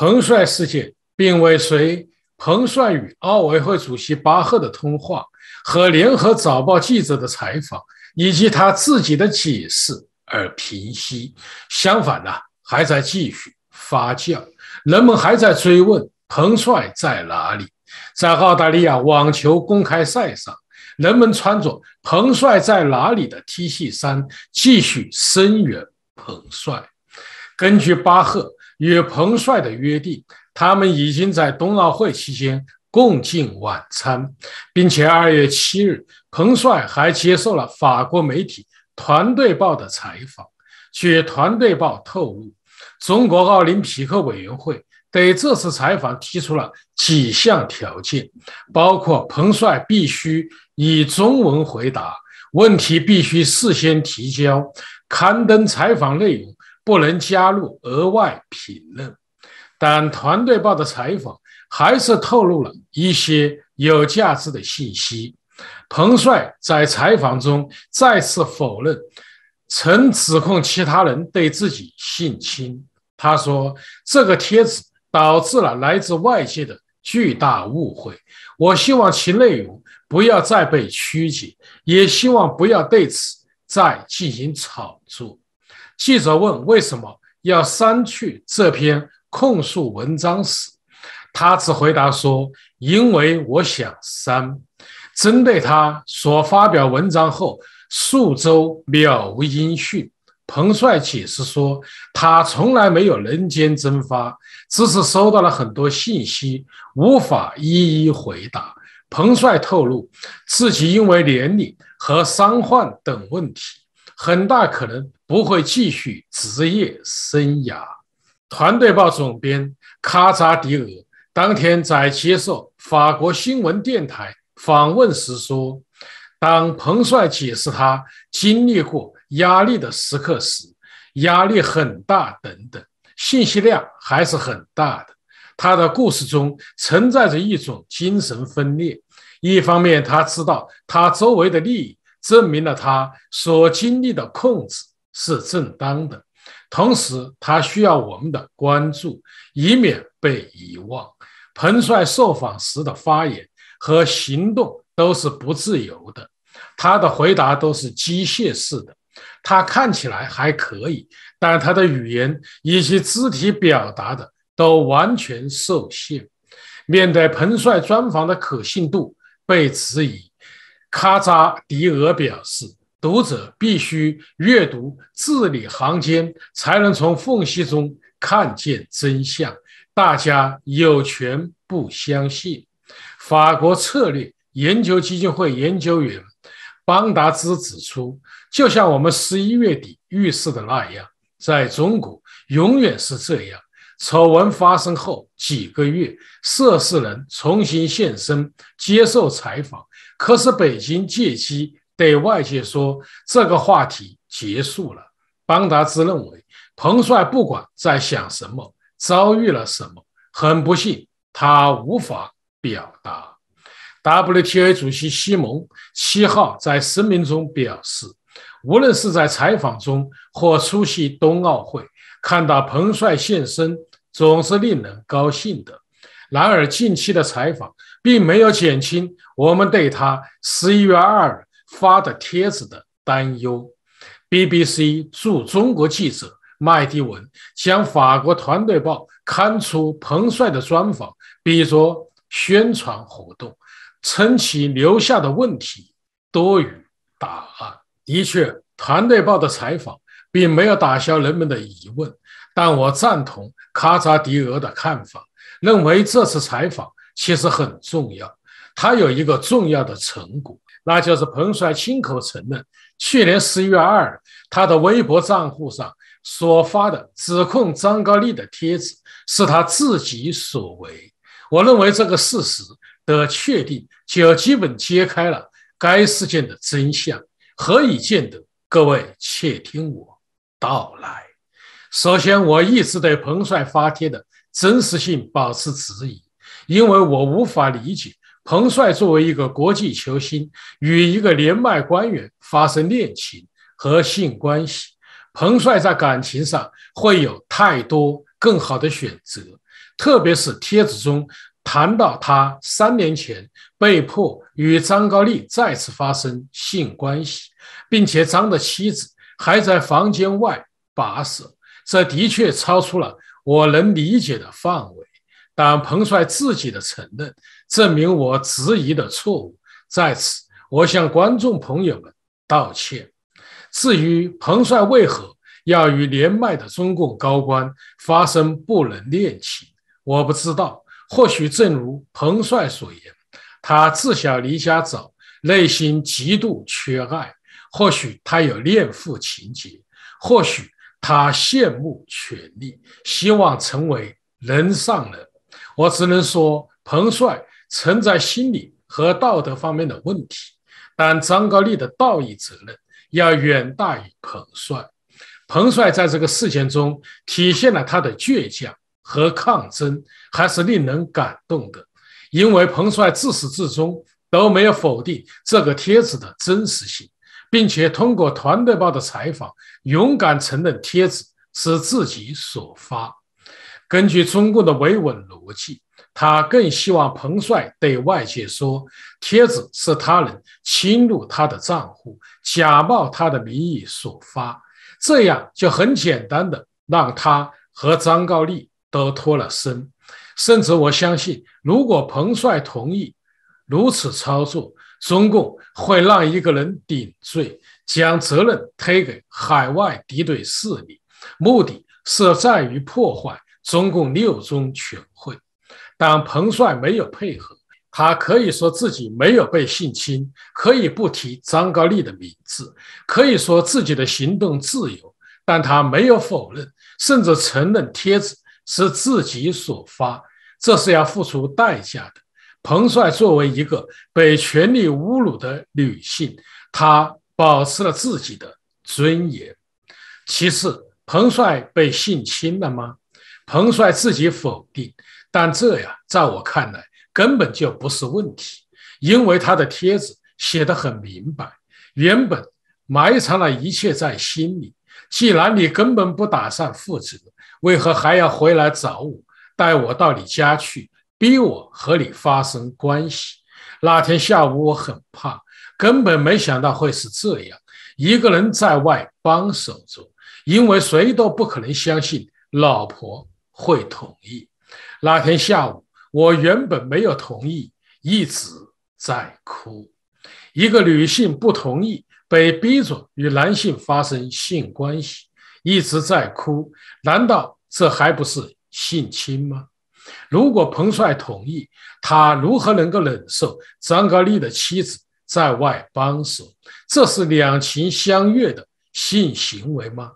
彭帅事件并未随彭帅与奥委会主席巴赫的通话和联合早报记者的采访，以及他自己的解释而平息。相反呢，还在继续发酵。人们还在追问彭帅在哪里。在澳大利亚网球公开赛上，人们穿着“彭帅在哪里”的 T 恤衫，继续声援彭帅。根据巴赫。与彭帅的约定，他们已经在冬奥会期间共进晚餐，并且二月七日，彭帅还接受了法国媒体《团队报》的采访。据《团队报》透露，中国奥林匹克委员会对这次采访提出了几项条件，包括彭帅必须以中文回答问题，必须事先提交刊登采访内容。不能加入额外评论，但《团队报》的采访还是透露了一些有价值的信息。彭帅在采访中再次否认曾指控其他人对自己性侵。他说：“这个帖子导致了来自外界的巨大误会，我希望其内容不要再被曲解，也希望不要对此再进行炒作。”记者问：“为什么要删去这篇控诉文章？”时，他只回答说：“因为我想删。”针对他所发表文章后数周渺无音讯，彭帅解释说：“他从来没有人间蒸发，只是收到了很多信息，无法一一回答。”彭帅透露，自己因为年龄和伤患等问题。很大可能不会继续职业生涯。《团队报》总编卡扎迪尔当天在接受法国新闻电台访问时说：“当彭帅解释他经历过压力的时刻时，压力很大等等，信息量还是很大的。他的故事中存在着一种精神分裂，一方面他知道他周围的利益。”证明了他所经历的控制是正当的，同时他需要我们的关注，以免被遗忘。彭帅受访时的发言和行动都是不自由的，他的回答都是机械式的，他看起来还可以，但他的语言以及肢体表达的都完全受限。面对彭帅专访的可信度被质疑。卡扎迪厄表示：“读者必须阅读字里行间，才能从缝隙中看见真相。大家有权不相信。”法国策略研究基金会研究员邦达兹指出：“就像我们十一月底预示的那样，在中国永远是这样。丑闻发生后几个月，涉事人重新现身接受采访。”可是北京借机对外界说这个话题结束了。邦达兹认为，彭帅不管在想什么，遭遇了什么，很不幸，他无法表达。WTA 主席西蒙七号在声明中表示，无论是在采访中或出席冬奥会，看到彭帅现身总是令人高兴的。然而，近期的采访。并没有减轻我们对他十一月二发的帖子的担忧。BBC 驻中国记者麦迪文将法国《团队报》刊出彭帅的专访，比作宣传活动，称其留下的问题多于答案。的确，《团队报》的采访并没有打消人们的疑问，但我赞同卡扎迪俄的看法，认为这次采访。其实很重要，他有一个重要的成果，那就是彭帅亲口承认，去年十一月二，他的微博账户上所发的指控张高丽的帖子是他自己所为。我认为这个事实的确定，就基本揭开了该事件的真相。何以见得？各位且听我道来。首先，我一直对彭帅发帖的真实性保持质疑。因为我无法理解，彭帅作为一个国际球星，与一个年迈官员发生恋情和性关系。彭帅在感情上会有太多更好的选择，特别是帖子中谈到他三年前被迫与张高丽再次发生性关系，并且张的妻子还在房间外把守，这的确超出了我能理解的范围。但彭帅自己的承认，证明我质疑的错误。在此，我向观众朋友们道歉。至于彭帅为何要与年迈的中共高官发生不伦恋情，我不知道。或许正如彭帅所言，他自小离家早，内心极度缺爱。或许他有恋父情节，或许他羡慕权力，希望成为人上人。我只能说，彭帅存在心理和道德方面的问题，但张高丽的道义责任要远大于彭帅。彭帅在这个事件中体现了他的倔强和抗争，还是令人感动的。因为彭帅自始至终都没有否定这个帖子的真实性，并且通过《团队报》的采访，勇敢承认帖子是自己所发。根据中共的维稳逻辑，他更希望彭帅对外界说，帖子是他人侵入他的账户、假冒他的名义所发，这样就很简单的让他和张高丽都脱了身。甚至我相信，如果彭帅同意如此操作，中共会让一个人顶罪，将责任推给海外敌对势力，目的是在于破坏。中共六中全会，但彭帅没有配合。他可以说自己没有被性侵，可以不提张高丽的名字，可以说自己的行动自由。但他没有否认，甚至承认帖子是自己所发，这是要付出代价的。彭帅作为一个被权力侮辱的女性，她保持了自己的尊严。其次，彭帅被性侵了吗？彭帅自己否定，但这呀，在我看来根本就不是问题，因为他的帖子写的很明白。原本埋藏了一切在心里，既然你根本不打算负责，为何还要回来找我，带我到你家去，逼我和你发生关系？那天下午我很怕，根本没想到会是这样。一个人在外帮手着，因为谁都不可能相信老婆。会同意？那天下午，我原本没有同意，一直在哭。一个女性不同意，被逼着与男性发生性关系，一直在哭。难道这还不是性侵吗？如果彭帅同意，他如何能够忍受张高丽的妻子在外帮手？这是两情相悦的性行为吗？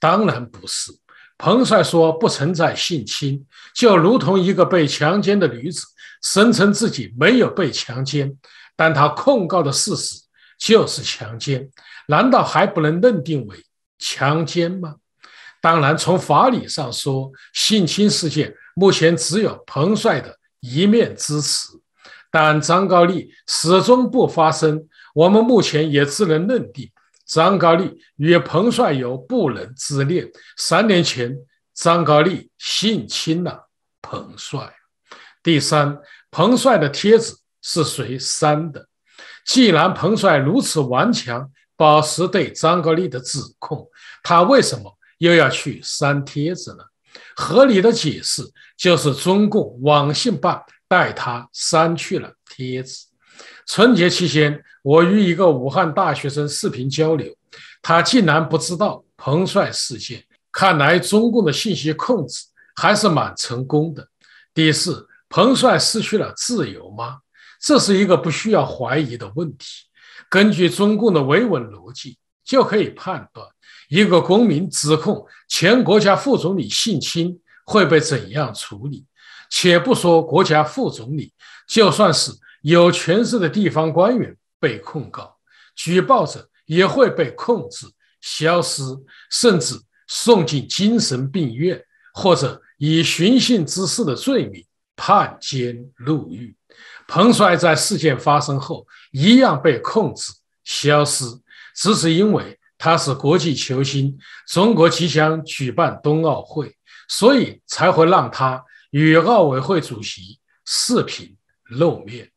当然不是。彭帅说不存在性侵，就如同一个被强奸的女子声称自己没有被强奸，但她控告的事实就是强奸，难道还不能认定为强奸吗？当然，从法理上说，性侵事件目前只有彭帅的一面之词，但张高丽始终不发声，我们目前也只能认定。张高丽与彭帅有不伦之恋。三年前，张高丽性侵了彭帅。第三，彭帅的帖子是谁删的？既然彭帅如此顽强，保持对张高丽的指控，他为什么又要去删帖子呢？合理的解释就是中共网信办带他删去了帖子。春节期间，我与一个武汉大学生视频交流，他竟然不知道彭帅事件。看来中共的信息控制还是蛮成功的。第四，彭帅失去了自由吗？这是一个不需要怀疑的问题。根据中共的维稳逻辑，就可以判断：一个公民指控前国家副总理性侵会被怎样处理？且不说国家副总理，就算是。有权势的地方官员被控告，举报者也会被控制、消失，甚至送进精神病院，或者以寻衅滋事的罪名判监入狱。彭帅在事件发生后一样被控制、消失，只是因为他是国际球星，中国即将举办冬奥会，所以才会让他与奥委会主席视频露面。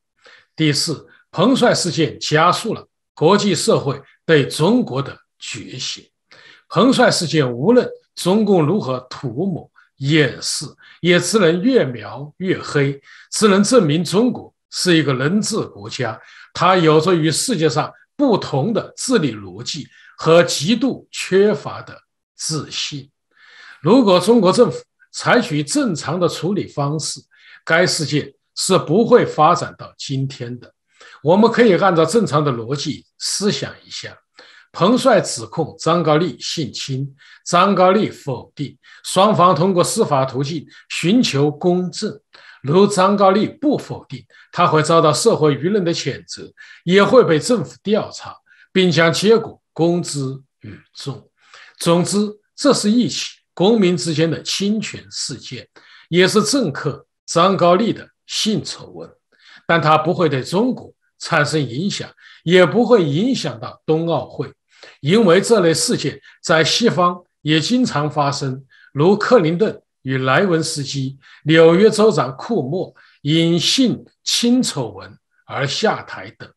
第四，彭帅事件加速了国际社会对中国的觉醒。彭帅事件无论中共如何涂抹掩饰，也只能越描越黑，只能证明中国是一个人治国家，它有着与世界上不同的治理逻辑和极度缺乏的自信。如果中国政府采取正常的处理方式，该事件。是不会发展到今天的。我们可以按照正常的逻辑思想一下：彭帅指控张高丽性侵，张高丽否定，双方通过司法途径寻求公正。如张高丽不否定，他会遭到社会舆论的谴责，也会被政府调查，并将结果公之于众。总之，这是一起公民之间的侵权事件，也是政客张高丽的。性丑闻，但它不会对中国产生影响，也不会影响到冬奥会，因为这类事件在西方也经常发生，如克林顿与莱文斯基、纽约州长库莫因性侵丑闻而下台等。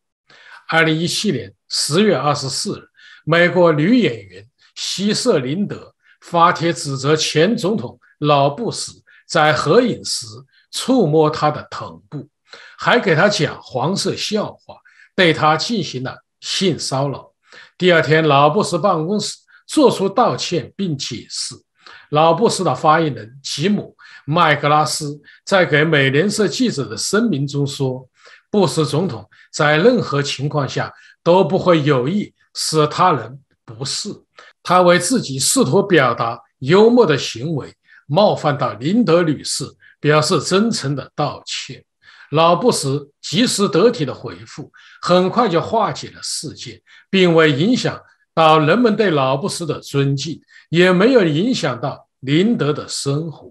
二零一七年十月二十四日，美国女演员希瑟·林德发帖指责前总统老布什在合影时。触摸他的臀部，还给他讲黄色笑话，对他进行了性骚扰。第二天，老布什办公室做出道歉并解释。老布什的发言人吉姆·麦格拉斯在给美联社记者的声明中说：“布什总统在任何情况下都不会有意使他人不适。他为自己试图表达幽默的行为冒犯到林德女士。”表示真诚的道歉，老布什及时得体的回复，很快就化解了事件，并未影响到人们对老布什的尊敬，也没有影响到林德的生活。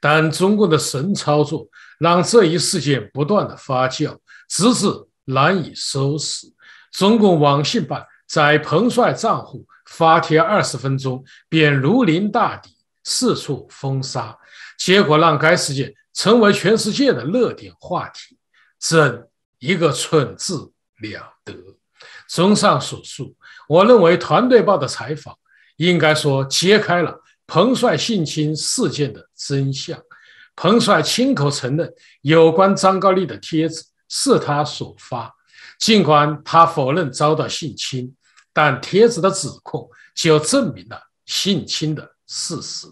但中共的神操作，让这一事件不断的发酵，直至难以收拾。中共网信办在彭帅账户发帖二十分钟，便如临大敌，四处封杀。结果让该事件成为全世界的热点话题，怎一个蠢字了得。综上所述，我认为《团队报》的采访应该说揭开了彭帅性侵事件的真相。彭帅亲口承认，有关张高丽的帖子是他所发，尽管他否认遭到性侵，但帖子的指控就证明了性侵的事实。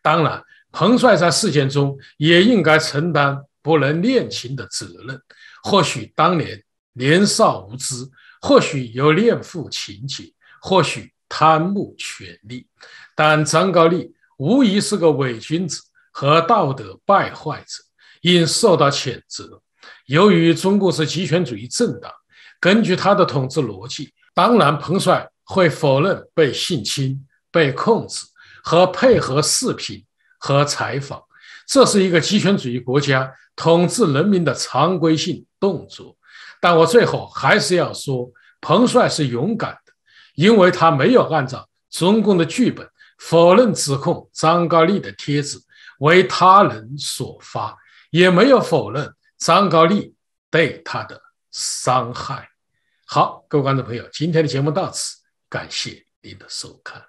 当然。彭帅在事件中也应该承担不能恋情的责任。或许当年年少无知，或许有恋父情节，或许贪慕权力，但张高丽无疑是个伪君子和道德败坏者，应受到谴责。由于中共是集权主义政党，根据他的统治逻辑，当然彭帅会否认被性侵、被控制和配合视频。和采访，这是一个集权主义国家统治人民的常规性动作。但我最后还是要说，彭帅是勇敢的，因为他没有按照中共的剧本否认指控张高丽的帖子为他人所发，也没有否认张高丽对他的伤害。好，各位观众朋友，今天的节目到此，感谢您的收看。